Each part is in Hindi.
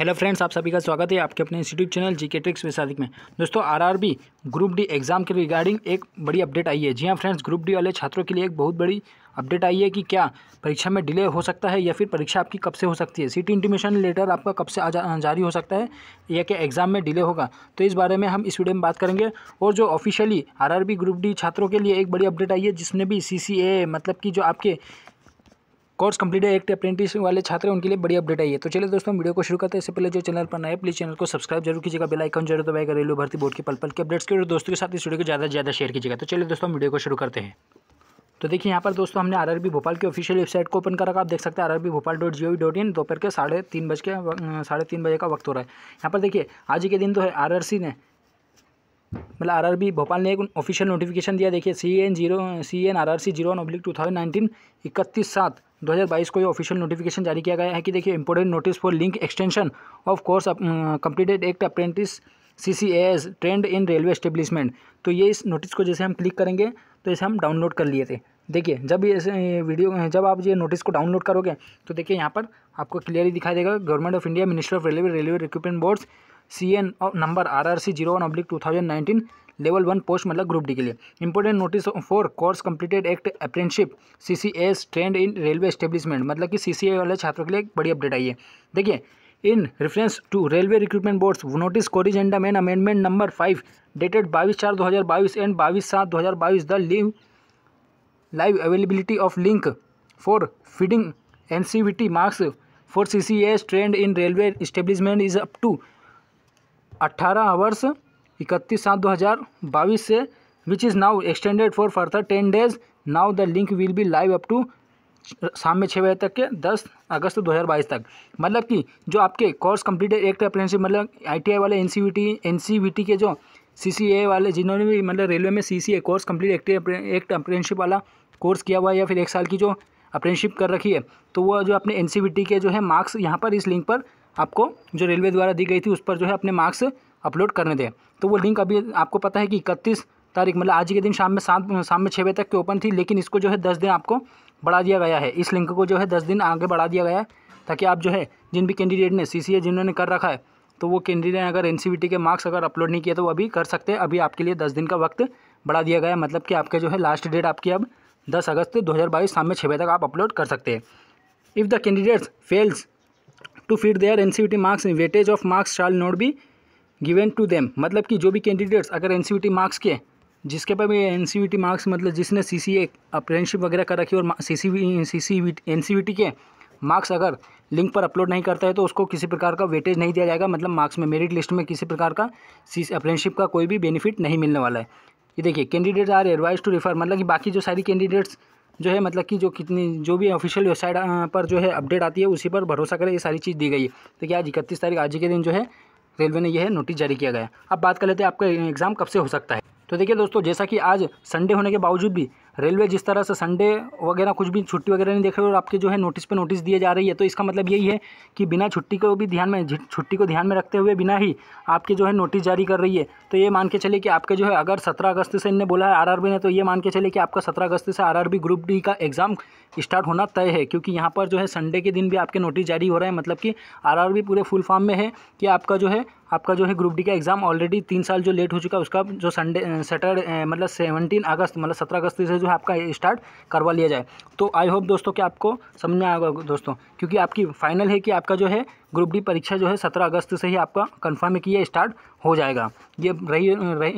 हेलो फ्रेंड्स आप सभी का स्वागत है आपके अपने यूट्यूब चैनल जीके के ट्रिक्स विसादिक में दोस्तों आरआरबी ग्रुप डी एग्ज़ाम के रिगार्डिंग एक बड़ी अपडेट आई है जी हाँ फ्रेंड्स ग्रुप डी वाले छात्रों के लिए एक बहुत बड़ी अपडेट आई है कि क्या परीक्षा में डिले हो सकता है या फिर परीक्षा आपकी कब से हो सकती है सीट इंटीमेशन लेटर आपका कब से जारी हो सकता है या क्या एग्ज़ाम में डिले होगा तो इस बारे में हम इस वीडियो में बात करेंगे और जो ऑफिशियली आर ग्रुप डी छात्रों के लिए एक बड़ी अपडेट आई है जिसने भी सी मतलब कि जो आपके कोर्स कंप्लीट है एक अप्रेंटिस तो वाले छात्र उनके लिए बड़ी अपडेट आई है तो चलिए दोस्तों वीडियो को शुरू करते हैं इससे पहले जो चैनल पर नए प्लीज चैनल को सब्सक्राइब जरूर कीजिएगा बेल आइकन जरूर दबाएगा रेलवे भर्ती बोर्ड के पल पल के अपडेट्स के और दोस्तों के साथ इस वीडियो को ज़्यादा से ज़्यादा शेयर कीजिएगा तो चलिए दोस्तों वीडियो को शुरू करते हैं तो देखिए यहाँ पर दोस्तों हमने आर भोपाल की ऑफिशियल वेबसाइट को ओपन करा आप देख सकते हैं R Bhopal dot G O dot in दोपहर के साढ़े तीन बज के साढ़े तीन बजे का वक्त हो रहा है यहाँ पर देखिए आज के दिन तो है आर ने मतलब आर भोपाल ने एक ऑफिशियल नोटिफिकेशन दिया देखिए C N zero C N R R C zero oblique two thousand nineteen इकतीस सात दो हज़ार बाईस को ये ऑफिशियल नोटिफिकेशन जारी किया गया है कि देखिए important notice for link extension of course completed act apprentice C C S trained in railway establishment तो ये इस नोटिस को जैसे हम क्लिक करेंगे तो इसे हम डाउनलोड कर लिए थे देखिए जब ये वीडियो अं, अं, जब आप ये नोटिस को डाउनलोड करोगे तो देखिए यहाँ पर आपको क्लियरली दिखाई देगा government of India minister of railway railway recruitment boards C N number R R C zero one oblique two thousand nineteen level one post मतलब ग्रुप डी के लिए important notice for course completed act apprenticeship C C S trained in railway establishment मतलब कि सी सी ए वाले छात्रों के लिए एक बड़ी अपडेट आई है देखिए in reference to railway recruitment boards notice corrigendum and amendment number five dated बाईस चार दो हज़ार बाईस एंड बाईस सात दो हज़ार बाईस the live live availability of link for feeding N C V T marks for C C S trained in railway establishment is up to अट्ठारह आवर्स इकतीस सात दो हज़ार बाईस से which is now extended for further ten days now the link will be live up to शाम में छः बजे तक के दस अगस्त दो हज़ार बाईस तक मतलब कि जो आपके कोर्स कंप्लीटेड एक्ट अप्रेंसिप मतलब आईटीआई वाले एनसीवीटी एनसीवीटी के जो सीसीए वाले जिन्होंने भी मतलब रेलवे में सीसीए कोर्स कम्प्लीट एक्ट एक अप्रेंसिप वाला कोर्स किया हुआ है या फिर एक साल की जो अप्रेंसिप कर रखी है तो वह जो अपने टी के जो है मार्क्स यहाँ पर इस लिंक पर आपको जो रेलवे द्वारा दी गई थी उस पर जो है अपने मार्क्स अपलोड करने दें तो वो लिंक अभी आपको पता है कि इकतीस तारीख मतलब आज के दिन शाम में सात शाम में छः बजे तक की ओपन थी लेकिन इसको जो है दस दिन आपको बढ़ा दिया गया है इस लिंक को जो है दस दिन आगे बढ़ा दिया गया है ताकि आप जो है जिन भी कैंडिडेट ने सी जिन्होंने कर रखा है तो वो कैंडिडेट अगर एन e के मार्क्स अगर अपलोड नहीं किया तो वो अभी कर सकते हैं अभी आपके लिए दस दिन का वक्त बढ़ा दिया गया मतलब कि आपके जो है लास्ट डेट आपकी अब दस अगस्त दो हज़ार बाईस शाम में छः बजे तक आप अपलोड कर सकते हैं if the candidates fails to fit their N C marks in weightage of marks shall not be given to them मतलब कि जो भी कैंडिडेट्स अगर एन मार्क्स e के जिसके पर भी एन मार्क्स e मतलब जिसने सी सी ए अप्रेंटशिप वगैरह कर रखी और C C C C N के मार्क्स अगर लिंक पर अपलोड नहीं करता है तो उसको किसी प्रकार का वेटेज नहीं दिया जाएगा मतलब मार्क्स में मेरिट लिस्ट में किसी प्रकार का सी अप्रेंटशिप का कोई भी बेनिफिट नहीं मिलने वाला है ये देखिए candidate are advise to refer मतलब कि बाकी जो सारी कैंडिडेट्स जो है मतलब कि जो कितनी जो भी ऑफिशियल वेबसाइट पर जो है अपडेट आती है उसी पर भरोसा करें ये सारी चीज़ दी गई है तो क्या आज इकतीस तारीख आज के दिन जो है रेलवे ने यह नोटिस जारी किया गया अब बात कर लेते हैं आपका एग्ज़ाम कब से हो सकता है तो देखिए दोस्तों जैसा कि आज संडे होने के बावजूद भी रेलवे जिस तरह से संडे वगैरह कुछ भी छुट्टी वगैरह नहीं देख रहे और आपके जो है नोटिस पे नोटिस दिए जा रही है तो इसका मतलब यही है कि बिना छुट्टी को भी ध्यान में छुट्टी को ध्यान में रखते हुए बिना ही आपके जो है नोटिस जारी कर रही है तो ये मान के चले कि आपके जो है अगर सत्रह अगस्त से इनने बोला है आर ने तो ये मान के चले कि आपका सत्रह अगस्त से आर ग्रुप डी का एग्ज़ाम स्टार्ट होना तय है क्योंकि यहाँ पर जो है संडे के दिन भी आपके नोटिस जारी हो रहे हैं मतलब कि आर पूरे फुल फॉर्म में है कि आपका जो है आपका जो है ग्रुप डी का एग्ज़ाम ऑलरेडी तीन साल जो लेट हो चुका है उसका जो संडे सैटरडे मतलब सेवनटीन अगस्त मतलब सत्रह अगस्त से जो है आपका स्टार्ट करवा लिया जाए तो आई होप दोस्तों कि आपको समझ में आएगा दोस्तों क्योंकि आपकी फाइनल है कि आपका जो है ग्रुप डी परीक्षा जो है सत्रह अगस्त से ही आपका कन्फर्म है कि यह स्टार्ट हो जाएगा ये रही, रही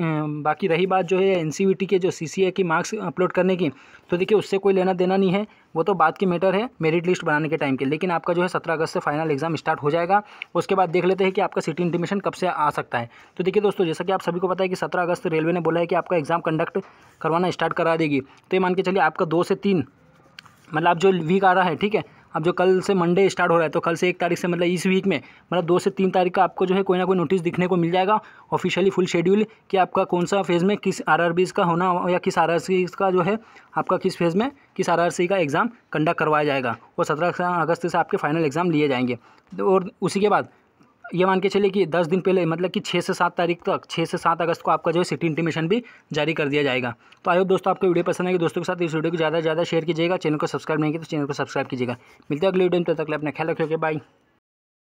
बाकी रही बात जो है एन के जो सी की मार्क्स अपलोड करने की तो देखिए उससे कोई लेना देना नहीं है वो तो बात की मैटर है मेरिट लिस्ट बनाने के टाइम के लेकिन आपका जो है सत्रह अगस्त से फाइनल एग्जाम स्टार्ट हो जाएगा उसके बाद देख लेते हैं कि आपका सिटी इंटीमेशन कब से आ सकता है तो देखिए दोस्तों जैसा कि आप सभी को पता है कि सत्रह अगस्त रेलवे ने बोला है कि आपका एग्ज़ाम कंडक्ट करवाना स्टार्ट करा देगी तो ये मान के चलिए आपका दो से तीन मतलब आप जो वीक आ रहा है ठीक है अब जो कल से मंडे स्टार्ट हो रहा है तो कल से एक तारीख से मतलब इस वीक में मतलब दो से तीन तारीख का आपको जो है कोई ना कोई नोटिस दिखने को मिल जाएगा ऑफिशियली फुल शेड्यूल कि आपका कौन सा फेज़ में किस आर का होना या किस आर का जो है आपका किस फेज़ में किस आर का एग्ज़ाम कंडक्ट करवाया जाएगा और सत्रह अगस्त से आपके फाइनल एग्ज़ाम लिए जाएंगे और उसी के बाद ये मान के चलिए कि दस दिन पहले मतलब कि छः से सात तारीख तक छः से सात अगस्त को आपका जो है सिटी इंटीमेशन भी जारी कर दिया जाएगा तो आयो दोस्तों आपको वीडियो पसंद आएगी दोस्तों के साथ इस वीडियो को ज़्यादा से ज़्यादा शेयर कीजिएगा चैनल को सब्सक्राइब नहीं किया तो चैनल को सब्सक्राइब कीजिएगा मिलते हैं अगले वीडियो में तब तक अपना ख्याल रखिए बाय